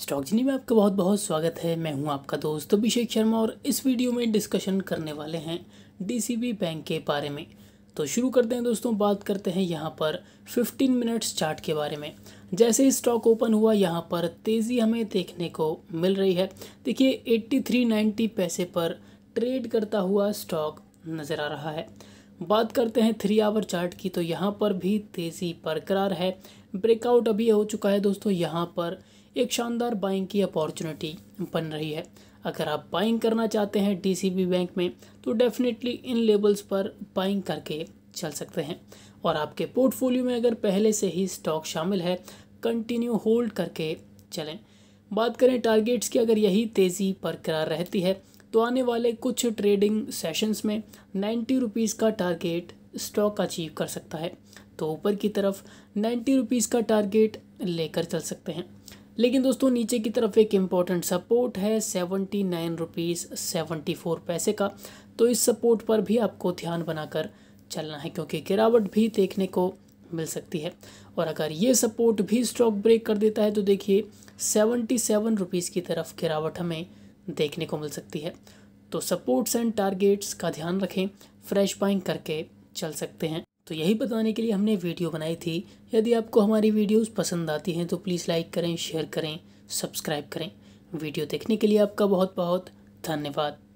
stock जिनी में आपका बहुत बहुत स्वागत है मैं हूं आपका दोस्त अभिषेक शर्मा और इस वीडियो में डिस्कशन करने वाले हैं डीसीबी बैंक के बारे में तो शुरू करते हैं दोस्तों बात करते हैं यहाँ पर 15 मिनट्स चार्ट के बारे में जैसे ही स्टॉक ओपन हुआ यहाँ पर तेज़ी हमें देखने को मिल रही है देखिए एट्टी पैसे पर ट्रेड करता हुआ स्टॉक नज़र आ रहा है बात करते हैं थ्री आवर चार्ट की तो यहाँ पर भी तेज़ी बरकरार है ब्रेकआउट अभी हो चुका है दोस्तों यहाँ पर एक शानदार बाइंग की अपॉर्चुनिटी बन रही है अगर आप बाइंग करना चाहते हैं डीसीबी बैंक में तो डेफिनेटली इन लेवल्स पर बाइंग करके चल सकते हैं और आपके पोर्टफोलियो में अगर पहले से ही स्टॉक शामिल है कंटिन्यू होल्ड करके चलें बात करें टारगेट्स की अगर यही तेज़ी बरकरार रहती है तो आने वाले कुछ ट्रेडिंग सेशंस में नाइन्टी रुपीज़ का टारगेट स्टॉक अचीव कर सकता है तो ऊपर की तरफ नाइन्टी रुपीज़ का टारगेट लेकर चल सकते हैं लेकिन दोस्तों नीचे की तरफ एक इम्पॉर्टेंट सपोर्ट है seventy nine rupees seventy four पैसे का तो इस सपोर्ट पर भी आपको ध्यान बनाकर चलना है क्योंकि गिरावट भी देखने को मिल सकती है और अगर ये सपोर्ट भी स्टॉक ब्रेक कर देता है तो देखिए सेवेंटी सेवन रुपीज़ की तरफ गिरावट हमें देखने को मिल सकती है तो सपोर्ट्स एंड टारगेट्स का ध्यान रखें फ्रेश बाइंग करके चल सकते हैं तो यही बताने के लिए हमने वीडियो बनाई थी यदि आपको हमारी वीडियोस पसंद आती हैं तो प्लीज़ लाइक करें शेयर करें सब्सक्राइब करें वीडियो देखने के लिए आपका बहुत बहुत धन्यवाद